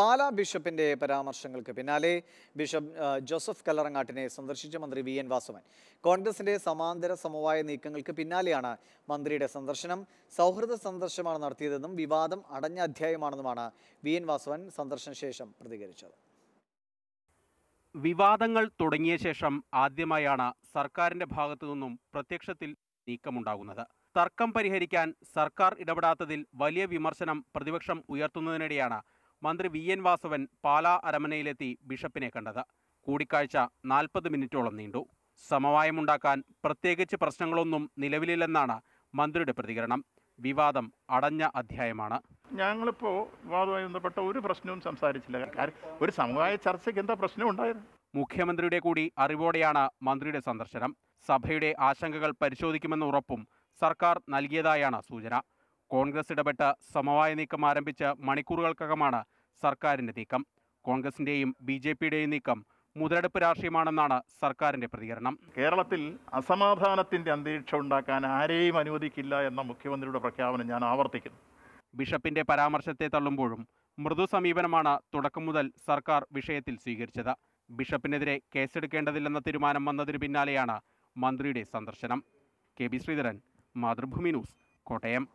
പാലാ ബിഷപ്പിന്റെ പരാമർശങ്ങൾക്ക് പിന്നാലെ bishop Joseph കല്ലറങ്ങാട്ടിനെ സന്ദർശിച്ച മന്ത്രി വി എൻ വാസവൻ കോൺഗ്രസിന്റെ സമാന്തര സമവായ നീക്കങ്ങൾക്ക് പിന്നാലെയാണ് മന്ത്രിയുടെ സന്ദർശനം സൗഹൃദ സന്ദർശനമാണ് നടത്തിയതെന്നും വിവാദം അടഞ്ഞ അധ്യായമാണെന്നുമാണ് വി എൻ വാസവൻ സന്ദർശന ശേഷം പ്രതികരിച്ചത് വിവാദങ്ങൾ തുടങ്ങിയ ശേഷം ആദ്യമായാണ് സർക്കാരിന്റെ ഭാഗത്തു നിന്നും പ്രത്യക്ഷത്തിൽ നീക്കമുണ്ടാകുന്നത് തർക്കം പരിഹരിക്കാൻ സർക്കാർ ഇടപെടാത്തതിൽ വലിയ വിമർശനം പ്രതിപക്ഷം ഉയർത്തുന്നതിനിടെയാണ് മന്ത്രി വി എൻ വാസവൻ പാലാ അരമനയിലെത്തി ബിഷപ്പിനെ കണ്ടത് കൂടിക്കാഴ്ച നാൽപ്പത് മിനിറ്റോളം നീണ്ടു സമവായമുണ്ടാക്കാൻ പ്രത്യേകിച്ച് പ്രശ്നങ്ങളൊന്നും നിലവിലില്ലെന്നാണ് മന്ത്രിയുടെ പ്രതികരണം വിവാദം അടഞ്ഞ അധ്യായമാണ് ഞങ്ങളിപ്പോ വിവാദവുമായി ബന്ധപ്പെട്ട ഒരു പ്രശ്നവും സംസാരിച്ചില്ല ഒരു സമവായ ചർച്ചയ്ക്ക് എന്താ പ്രശ്നം ഉണ്ടായിരുന്നു മുഖ്യമന്ത്രിയുടെ കൂടി അറിവോടെയാണ് മന്ത്രിയുടെ സന്ദർശനം സഭയുടെ ആശങ്കകൾ പരിശോധിക്കുമെന്ന ഉറപ്പും സർക്കാർ നൽകിയതായാണ് സൂചന കോൺഗ്രസ് ഇടപെട്ട സമവായ നീക്കം ആരംഭിച്ച മണിക്കൂറുകൾക്കകമാണ് സർക്കാരിൻ്റെ നീക്കം കോൺഗ്രസിൻ്റെയും ബി ജെ പിയുടെയും നീക്കം മുതലെടുപ്പ് രാഷ്ട്രീയമാണെന്നാണ് സർക്കാരിൻ്റെ പ്രതികരണം കേരളത്തിൽ അസമാധാനത്തിൻ്റെ അന്തരീക്ഷം ഉണ്ടാക്കാൻ ആരെയും അനുവദിക്കില്ല എന്ന മുഖ്യമന്ത്രിയുടെ പ്രഖ്യാപനം ഞാൻ ആവർത്തിക്കുന്നു ബിഷപ്പിൻ്റെ പരാമർശത്തെ തള്ളുമ്പോഴും മൃദു സമീപനമാണ് തുടക്കം മുതൽ സർക്കാർ വിഷയത്തിൽ സ്വീകരിച്ചത് ബിഷപ്പിനെതിരെ കേസെടുക്കേണ്ടതില്ലെന്ന തീരുമാനം വന്നതിന് പിന്നാലെയാണ് മന്ത്രിയുടെ സന്ദർശനം K B Sreedharan Mathrubhumi news Kottayam